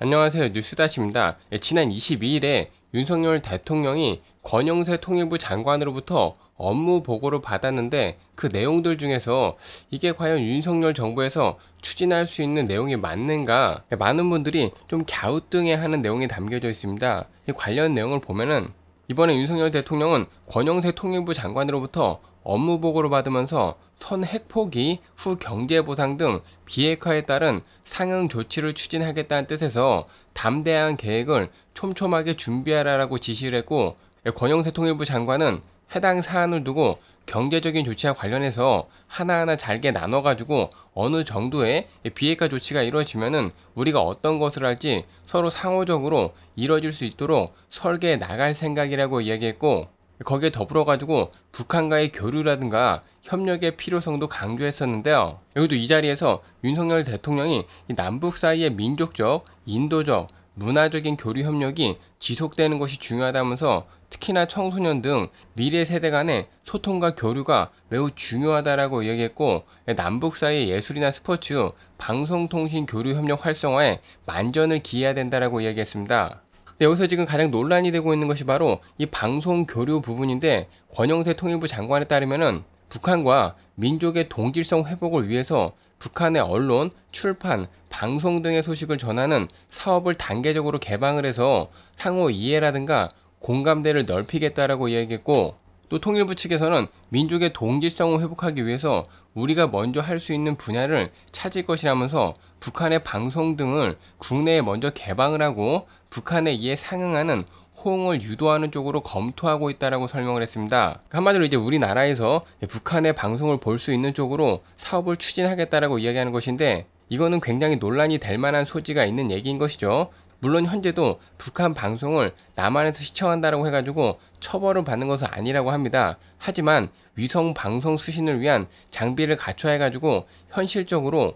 안녕하세요 뉴스다시입니다. 예, 지난 22일에 윤석열 대통령이 권영세 통일부 장관으로부터 업무 보고를 받았는데 그 내용들 중에서 이게 과연 윤석열 정부에서 추진할 수 있는 내용이 맞는가 예, 많은 분들이 좀 갸우뚱해하는 내용이 담겨져 있습니다. 관련 내용을 보면은 이번에 윤석열 대통령은 권영세 통일부 장관으로부터 업무 보고를 받으면서 선 핵포기 후 경제 보상 등 비핵화에 따른 상응 조치를 추진하겠다는 뜻에서 담대한 계획을 촘촘하게 준비하라라고 지시를 했고 권영세 통일부 장관은 해당 사안을 두고 경제적인 조치와 관련해서 하나하나 잘게 나눠가지고 어느 정도의 비핵화 조치가 이루어지면은 우리가 어떤 것을 할지 서로 상호적으로 이뤄질 수 있도록 설계해 나갈 생각이라고 이야기했고 거기에 더불어 가지고 북한과의 교류라든가 협력의 필요성도 강조했었는데요. 여기도 이 자리에서 윤석열 대통령이 남북 사이의 민족적, 인도적, 문화적인 교류 협력이 지속되는 것이 중요하다면서 특히나 청소년 등 미래 세대 간의 소통과 교류가 매우 중요하다라고 이야기했고 남북 사이의 예술이나 스포츠, 방송통신 교류 협력 활성화에 만전을 기해야 된다라고 이야기했습니다. 근데 여기서 지금 가장 논란이 되고 있는 것이 바로 이 방송 교류 부분인데 권영세 통일부 장관에 따르면은 북한과 민족의 동질성 회복을 위해서 북한의 언론, 출판, 방송 등의 소식을 전하는 사업을 단계적으로 개방을 해서 상호 이해라든가 공감대를 넓히겠다라고 이야기했고 또 통일부 측에서는 민족의 동질성을 회복하기 위해서 우리가 먼저 할 수 있는 분야를 찾을 것이라면서 북한의 방송 등을 국내에 먼저 개방을 하고 북한의 이에 상응하는 호응을 유도하는 쪽으로 검토하고 있다라고 설명을 했습니다. 그러니까 한마디로 이제 우리나라에서 북한의 방송을 볼 수 있는 쪽으로 사업을 추진하겠다라고 이야기하는 것인데 이거는 굉장히 논란이 될 만한 소지가 있는 얘기인 것이죠. 물론 현재도 북한 방송을 남한에서 시청한다라고 해가지고 처벌을 받는 것은 아니라고 합니다. 하지만 위성 방송 수신을 위한 장비를 갖춰 해가지고 현실적으로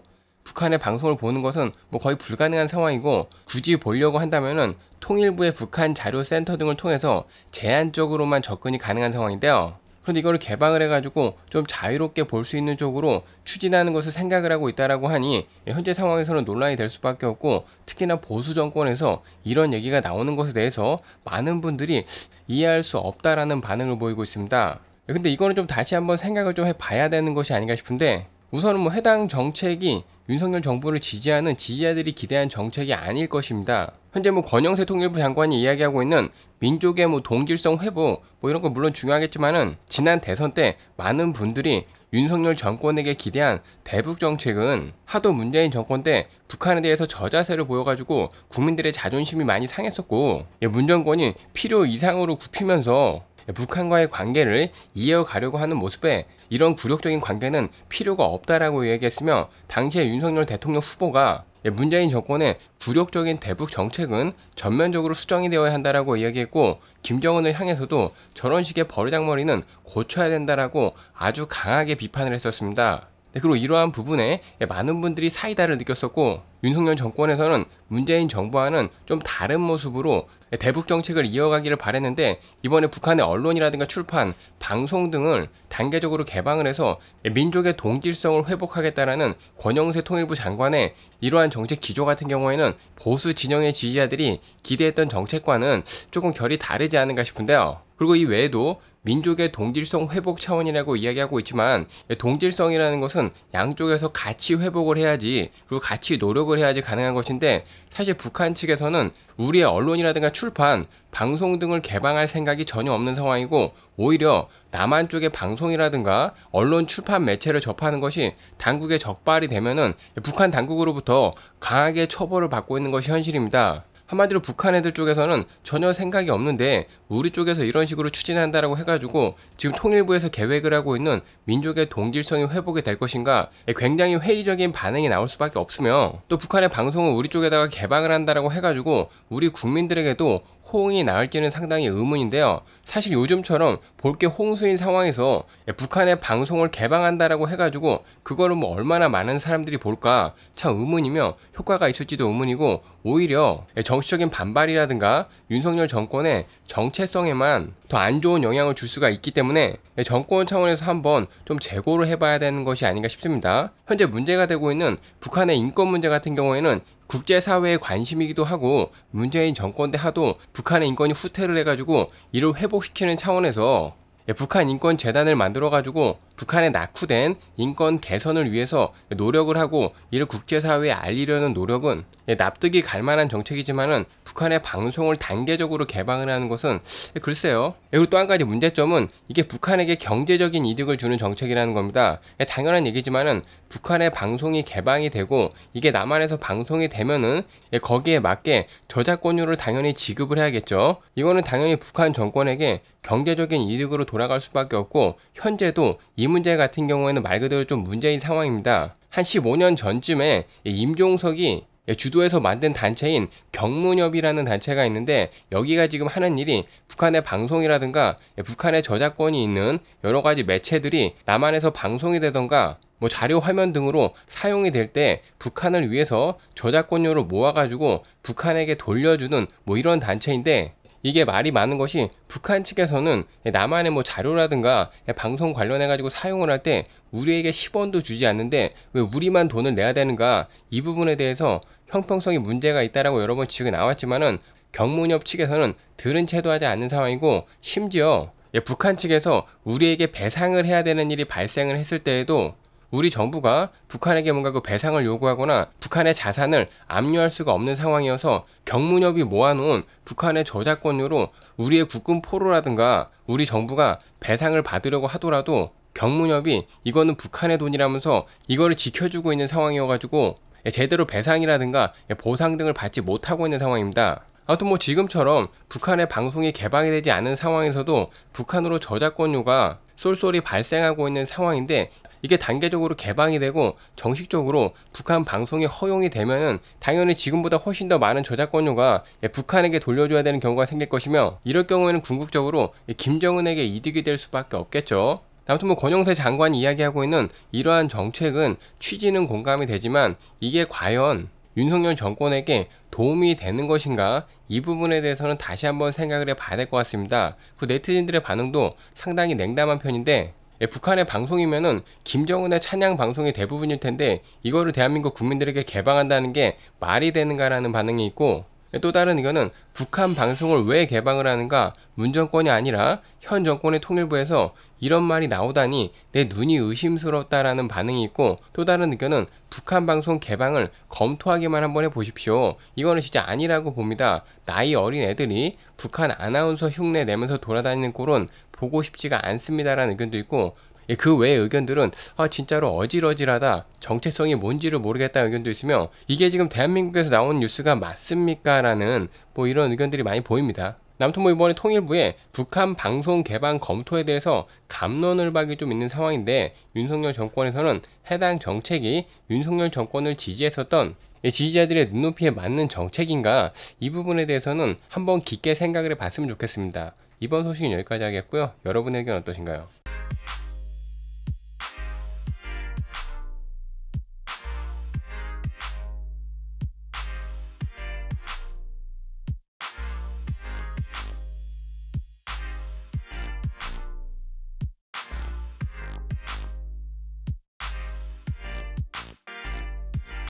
북한의 방송을 보는 것은 뭐 거의 불가능한 상황이고 굳이 보려고 한다면은 통일부의 북한 자료센터 등을 통해서 제한적으로만 접근이 가능한 상황인데요. 그런데 이걸 개방을 해가지고 좀 자유롭게 볼 수 있는 쪽으로 추진하는 것을 생각을 하고 있다라고 하니 현재 상황에서는 논란이 될 수밖에 없고 특히나 보수 정권에서 이런 얘기가 나오는 것에 대해서 많은 분들이 이해할 수 없다라는 반응을 보이고 있습니다. 근데 이거는 좀 다시 한번 생각을 좀 해봐야 되는 것이 아닌가 싶은데 우선은 뭐 해당 정책이 윤석열 정부를 지지하는 지지자들이 기대한 정책이 아닐 것입니다. 현재 뭐 권영세 통일부 장관이 이야기하고 있는 민족의 뭐 동질성 회복 뭐 이런 건 물론 중요하겠지만은 지난 대선 때 많은 분들이 윤석열 정권에게 기대한 대북 정책은 하도 문재인 정권 때 북한에 대해서 저자세를 보여가지고 국민들의 자존심이 많이 상했었고 예, 문 정권이 필요 이상으로 굽히면서 북한과의 관계를 이어가려고 하는 모습에 이런 굴욕적인 관계는 필요가 없다라고 얘기했으며 당시에 윤석열 대통령 후보가 예, 문재인 정권의 굴욕적인 대북 정책은 전면적으로 수정이 되어야 한다라고 이야기했고 김정은을 향해서도 저런 식의 버르장머리는 고쳐야 된다라고 아주 강하게 비판을 했었습니다. 네, 그리고 이러한 부분에 예, 많은 분들이 사이다를 느꼈었고 윤석열 정권에서는 문재인 정부와는 좀 다른 모습으로 대북 정책을 이어가기를 바랬는데 이번에 북한의 언론이라든가 출판, 방송 등을 단계적으로 개방을 해서 민족의 동질성을 회복하겠다라는 권영세 통일부 장관의 이러한 정책 기조 같은 경우에는 보수 진영의 지지자들이 기대했던 정책과는 조금 결이 다르지 않은가 싶은데요. 그리고 이 외에도 민족의 동질성 회복 차원이라고 이야기하고 있지만 동질성이라는 것은 양쪽에서 같이 회복을 해야지 그리고 같이 노력을 해야지 가능한 것인데 사실 북한 측에서는 우리의 언론이라든가 출판, 방송 등을 개방할 생각이 전혀 없는 상황이고 오히려 남한 쪽의 방송이라든가 언론 출판 매체를 접하는 것이 당국의 적발이 되면은 북한 당국으로부터 강하게 처벌을 받고 있는 것이 현실입니다. 한마디로 북한 애들 쪽에서는 전혀 생각이 없는데 우리 쪽에서 이런 식으로 추진한다라고 해가지고 지금 통일부에서 계획을 하고 있는 민족의 동질성이 회복이 될 것인가 예, 굉장히 회의적인 반응이 나올 수밖에 없으며 또 북한의 방송을 우리 쪽에다가 개방을 한다라고 해가지고 우리 국민들에게도 호응이 나올지는 상당히 의문인데요. 사실 요즘처럼 볼 게 홍수인 상황에서 북한의 방송을 개방한다라고 해가지고 그거를 뭐 얼마나 많은 사람들이 볼까 참 의문이며 효과가 있을지도 의문이고 오히려 정치적인 반발이라든가 윤석열 정권의 정체성에만 더 안 좋은 영향을 줄 수가 있기 때문에 정권 차원에서 한번 좀 재고를 해봐야 되는 것이 아닌가 싶습니다. 현재 문제가 되고 있는 북한의 인권 문제 같은 경우에는 국제사회의 관심이기도 하고 문재인 정권 때 하도 북한의 인권이 후퇴를 해가지고 이를 회복시키는 차원에서 예, 북한 인권 재단을 만들어가지고 북한에 낙후된 인권 개선을 위해서 노력을 하고 이를 국제사회에 알리려는 노력은 예, 납득이 갈 만한 정책이지만은 북한의 방송을 단계적으로 개방을 하는 것은 예, 글쎄요. 예, 그리고 또 한 가지 문제점은 이게 북한에게 경제적인 이득을 주는 정책이라는 겁니다. 당연한 얘기지만은 북한의 방송이 개방이 되고 이게 남한에서 방송이 되면은 거기에 맞게 저작권료를 당연히 지급을 해야겠죠. 이거는 당연히 북한 정권에게 경제적인 이득으로 돌아갈 수밖에 없고 현재도 이 문제 같은 경우에는 말 그대로 좀 문제인 상황입니다. 한 15년 전쯤에 임종석이 주도해서 만든 단체인 경문협이라는 단체가 있는데 여기가 지금 하는 일이 북한의 방송이라든가 북한의 저작권이 있는 여러 가지 매체들이 남한에서 방송이 되던가 뭐 자료 화면 등으로 사용이 될 때 북한을 위해서 저작권료를 모아가지고 북한에게 돌려주는 뭐 이런 단체인데 이게 말이 많은 것이 북한 측에서는 남한의 뭐 자료라든가 방송 관련해 가지고 사용을 할 때 우리에게 10원도 주지 않는데 왜 우리만 돈을 내야 되는가 이 부분에 대해서 형평성이 문제가 있다라고 여러 번지적이 나왔지만은 경문협 측에서는 들은 채도 하지 않는 상황이고 심지어 예, 북한 측에서 우리에게 배상을 해야 되는 일이 발생을 했을 때에도 우리 정부가 북한에게 뭔가 그 배상을 요구하거나 북한의 자산을 압류할 수가 없는 상황이어서 경문협이 모아놓은 북한의 저작권료로 우리의 국군 포로라든가 우리 정부가 배상을 받으려고 하더라도 경문협이 이거는 북한의 돈이라면서 이거를 지켜주고 있는 상황이어가지고 예, 제대로 배상이라든가 예, 보상 등을 받지 못하고 있는 상황입니다. 아무튼 뭐 지금처럼 북한의 방송이 개방이 되지 않은 상황에서도 북한으로 저작권료가 쏠쏠이 발생하고 있는 상황인데 이게 단계적으로 개방이 되고 정식적으로 북한 방송이 허용이 되면은 당연히 지금보다 훨씬 더 많은 저작권료가 예, 북한에게 돌려줘야 되는 경우가 생길 것이며 이럴 경우에는 궁극적으로 김정은에게 이득이 될 수밖에 없겠죠. 아무튼 뭐 권영세 장관이 이야기하고 있는 이러한 정책은 취지는 공감이 되지만 이게 과연 윤석열 정권에게 도움이 되는 것인가 이 부분에 대해서는 다시 한번 생각을 해봐야 될 것 같습니다. 그 네티즌들의 반응도 상당히 냉담한 편인데 예, 북한의 방송이면은 김정은의 찬양 방송이 대부분일 텐데 이거를 대한민국 국민들에게 개방한다는 게 말이 되는가라는 반응이 있고 예, 또 다른 이거는 북한 방송을 왜 개방을 하는가 문 정권이 아니라 현 정권의 통일부에서 이런 말이 나오다니 내 눈이 의심스럽다라는 반응이 있고 또 다른 의견은 북한 방송 개방을 검토하기만 한번 해보십시오. 이거는 진짜 아니라고 봅니다. 나이 어린 애들이 북한 아나운서 흉내 내면서 돌아다니는 꼴은 보고 싶지가 않습니다라는 의견도 있고 예, 그 외의 의견들은 아 진짜로 어질어질하다 정체성이 뭔지를 모르겠다는 의견도 있으며 이게 지금 대한민국에서 나온 뉴스가 맞습니까? 라는 뭐 이런 의견들이 많이 보입니다. 남통 뭐 이번에 통일부에 북한 방송 개방 검토에 대해서 감론을 박이 좀 있는 상황인데 윤석열 정권에서는 해당 정책이 윤석열 정권을 지지했었던 예, 지지자들의 눈높이에 맞는 정책인가 이 부분에 대해서는 한번 깊게 생각을 해봤으면 좋겠습니다. 이번 소식은 여기까지 하겠고요. 여러분 의견 의 어떠신가요?